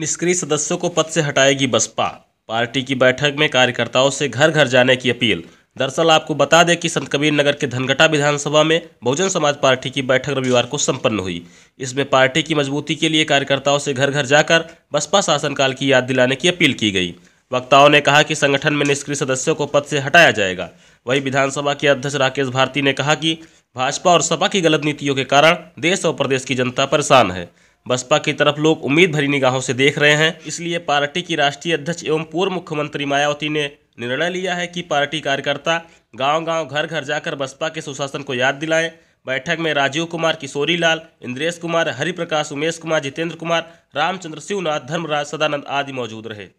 निष्क्रिय सदस्यों को पद से हटाएगी बसपा पार्टी की बैठक में कार्यकर्ताओं से घर घर जाने की अपील दरअसल आपको बता दें कि संत कबीर नगर के धनघटा विधानसभा में बहुजन समाज पार्टी की बैठक रविवार को संपन्न हुई इसमें पार्टी की मजबूती के लिए कार्यकर्ताओं से घर घर जाकर बसपा शासनकाल की याद दिलाने की अपील की गई वक्ताओं ने कहा कि संगठन में निष्क्रिय सदस्यों को पद से हटाया जाएगा वहीं विधानसभा के अध्यक्ष राकेश भारती ने कहा कि भाजपा और सपा की गलत नीतियों के कारण देश और प्रदेश की जनता परेशान है बसपा की तरफ लोग उम्मीद भरी निगाहों से देख रहे हैं इसलिए पार्टी की राष्ट्रीय अध्यक्ष एवं पूर्व मुख्यमंत्री मायावती ने निर्णय लिया है कि पार्टी कार्यकर्ता गांव-गांव घर घर जाकर बसपा के सुशासन को याद दिलाएं बैठक में राजीव कुमार किशोरी लाल इंद्रेश कुमार हरिप्रकाश उमेश कुमार जितेंद्र कुमार रामचंद्र शिवनाथ धर्मराज सदानंद आदि मौजूद रहे